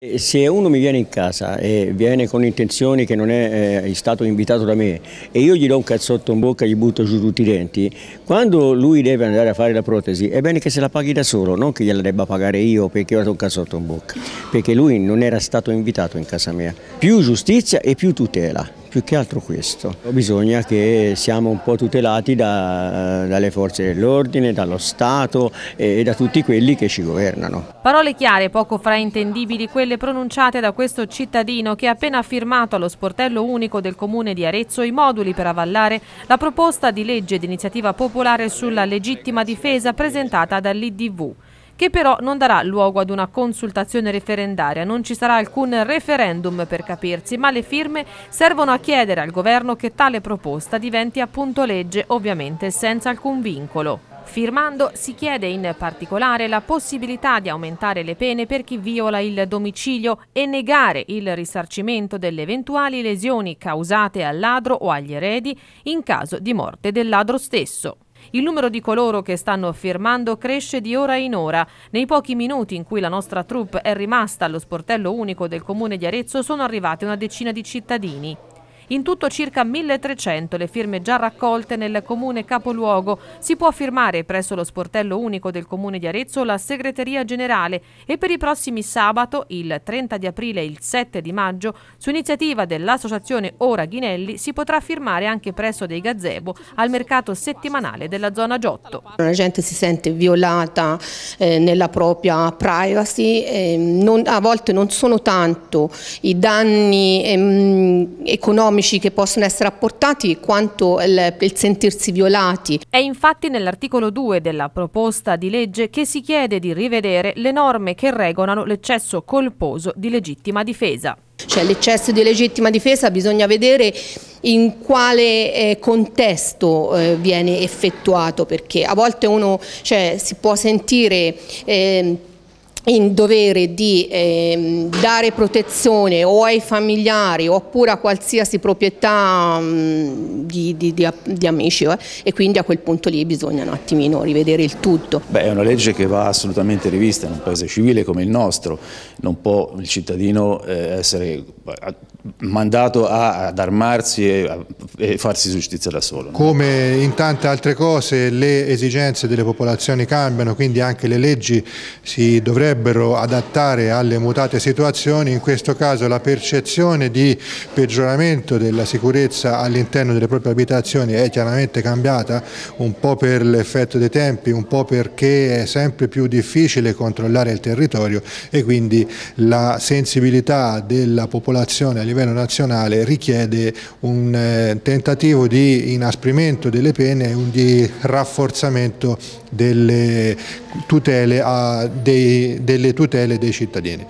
Eh, se uno mi viene in casa e viene con intenzioni che non eh, è, stato invitato da me e io gli do un cazzotto in bocca e gli butto giù tutti i denti, quando lui deve andare a fare la protesi è bene che se la paghi da solo, non che gliela debba pagare io perché ho dato un cazzotto in bocca, perché lui non era stato invitato in casa mia. Più giustizia e più tutela più che altro questo. Bisogna che siamo un po' tutelati da, dalle forze dell'ordine, dallo Stato e da tutti quelli che ci governano. Parole chiare, poco fraintendibili quelle pronunciate da questo cittadino che ha appena firmato allo sportello unico del comune di Arezzo i moduli per avallare la proposta di legge d'iniziativa popolare sulla legittima difesa presentata dall'IDV che però non darà luogo ad una consultazione referendaria. Non ci sarà alcun referendum per capirsi, ma le firme servono a chiedere al governo che tale proposta diventi appunto legge, ovviamente senza alcun vincolo. Firmando si chiede in particolare la possibilità di aumentare le pene per chi viola il domicilio e negare il risarcimento delle eventuali lesioni causate al ladro o agli eredi in caso di morte del ladro stesso. Il numero di coloro che stanno firmando cresce di ora in ora. Nei pochi minuti in cui la nostra troupe è rimasta allo sportello unico del comune di Arezzo sono arrivate una decina di cittadini. In tutto circa 1300 le firme già raccolte nel comune capoluogo. Si può firmare presso lo sportello unico del comune di Arezzo la segreteria generale e per i prossimi sabato, il 30 di aprile e il 7 di maggio, su iniziativa dell'associazione Ora Ghinelli si potrà firmare anche presso dei gazebo al mercato settimanale della zona Giotto. La gente si sente violata eh, nella propria privacy, a volte non sono tanto i danni ehm, economici economici che possono essere apportati quanto il, il sentirsi violati. È infatti nell'articolo 2 della proposta di legge che si chiede di rivedere le norme che regolano l'eccesso colposo di legittima difesa. Cioè l'eccesso di legittima difesa bisogna vedere in quale eh, contesto eh, viene effettuato perché a volte uno cioè, si può sentire eh, in dovere di eh, dare protezione o ai familiari oppure a qualsiasi proprietà mh, mm, di, di, di, di, amici eh? e quindi a quel punto lì bisogna un attimino rivedere il tutto. Beh, è una legge che va assolutamente rivista in un paese civile come il nostro, non può il cittadino eh, essere eh, mandato a, ad armarsi e, a, e farsi giustizia da solo. No? Come in tante altre cose le esigenze delle popolazioni cambiano, quindi anche le leggi si dovrebbero dovrebbero adattare alle mutate situazioni, in questo caso la percezione di peggioramento della sicurezza all'interno delle proprie abitazioni è chiaramente cambiata, un po' per l'effetto dei tempi, un po' perché è sempre più difficile controllare il territorio e quindi la sensibilità della popolazione a livello nazionale richiede un eh, tentativo di inasprimento delle pene e di rafforzamento delle tutele, a, dei, delle tutele dei cittadini.